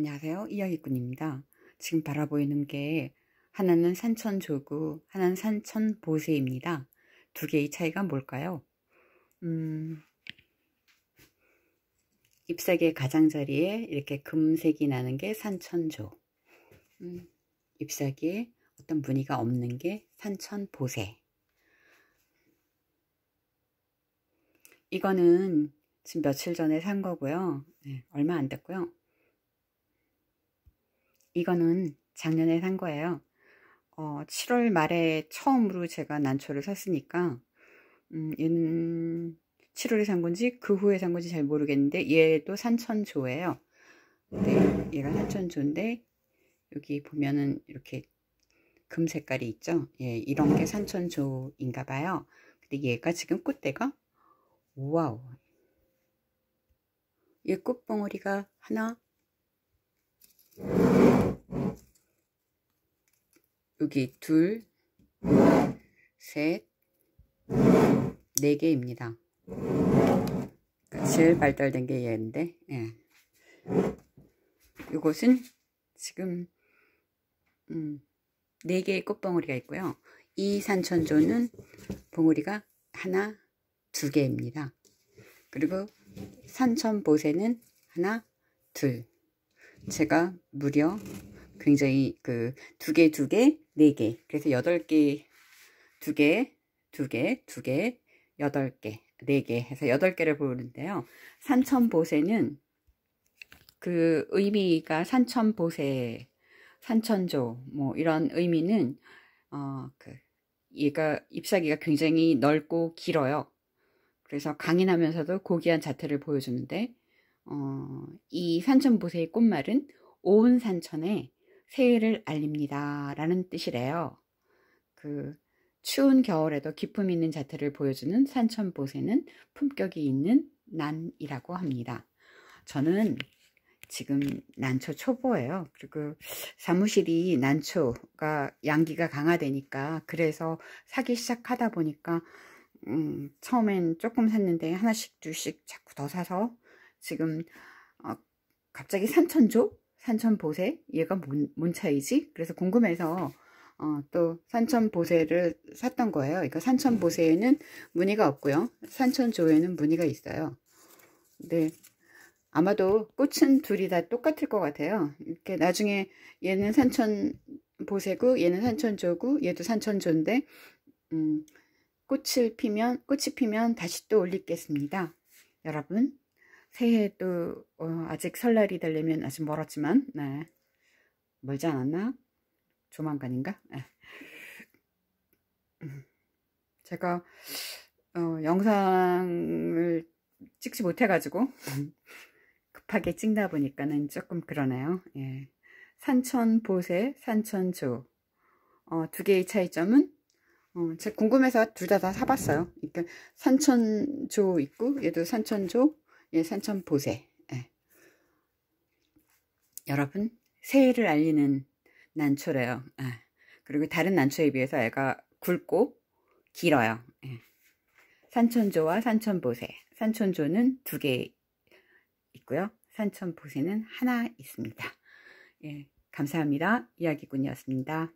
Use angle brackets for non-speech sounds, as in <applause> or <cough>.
안녕하세요. 이야기꾼입니다. 지금 바라보이는 게 하나는 산천조구, 하나는 산천보세입니다. 두 개의 차이가 뭘까요? 음, 잎사귀의 가장자리에 이렇게 금색이 나는 게 산천조. 음, 잎사귀에 어떤 무늬가 없는 게 산천보세. 이거는 지금 며칠 전에 산 거고요. 네, 얼마 안 됐고요. 이거는 작년에 산 거예요. 어, 7월 말에 처음으로 제가 난초를 샀으니까 음, 얘는 7월에 산 건지 그 후에 산 건지 잘 모르겠는데 얘도 산천조예요. 근데 얘가 산천조인데 여기 보면은 이렇게 금 색깔이 있죠. 예, 이런 게 산천조인가 봐요. 근데 얘가 지금 꽃대가 우 와우. 얘 꽃봉오리가 하나, 여기 둘, 셋, 네 개입니다. 제일 발달된 게 얘인데, 예. 이것은 지금 음, 네 개의 꽃봉오리가 있고요. 이 산천조는 봉오리가 하나, 두 개입니다. 그리고 산천보세는 하나, 둘. 제가 무려 굉장히 그 두 개, 두 개, 네 개. 그래서 여덟 개, 두 개, 두 개, 두 개, 여덟 개, 네 개 해서 여덟 개를 보는데요. 산천보세는 그 의미가 산천보세, 산천조 뭐 이런 의미는 어 그 얘가 잎사귀가 굉장히 넓고 길어요. 그래서 강인하면서도 고귀한 자태를 보여주는데 어, 이 산천보세의 꽃말은 온 산천에 새해를 알립니다. 라는 뜻이래요. 그 추운 겨울에도 기품 있는 자태를 보여주는 산천보세는 품격이 있는 난이라고 합니다. 저는 지금 난초 초보예요. 그리고 사무실이 난초가 양기가 강화되니까 그래서 사기 시작하다 보니까 음, 처음엔 조금 샀는데 하나씩 둘씩 자꾸 더 사서 지금 어, 갑자기 산천족 산천보세 얘가 뭔, 뭔 차이지? 그래서 궁금해서 어, 또 산천보세를 샀던 거예요. 그러니까 산천보세에는 무늬가 없고요. 산천조에는 무늬가 있어요. 네, 아마도 꽃은 둘이 다 똑같을 것 같아요. 이렇게 나중에 얘는 산천보세고 얘는 산천조고 얘도 산천조인데 음, 꽃을 피면 꽃이 피면 다시 또 올리겠습니다. 여러분 새해도 어, 아직 설날이 되려면 아직 멀었지만 네. 멀지 않았나? 조만간인가? 예. 음. 제가 어, 영상을 찍지 못해가지고 <laughs> 급하게 찍나 보니까는 조금 그러네요. 예. 산천 보세, 산천 조. 어, 두 개의 차이점은 어, 제가 궁금해서 둘 다 다 사봤어요. 그러니까 산천조 있고 얘도 산천조 산천보세. 예. 여러분, 새해를 알리는 난초래요. 예. 그리고 다른 난초에 비해서 애가 굵고 길어요. 예. 산천조와 산천보세. 산천조는 두 개 있고요. 산천보세는 하나 있습니다. 예. 감사합니다. 이야기꾼이었습니다.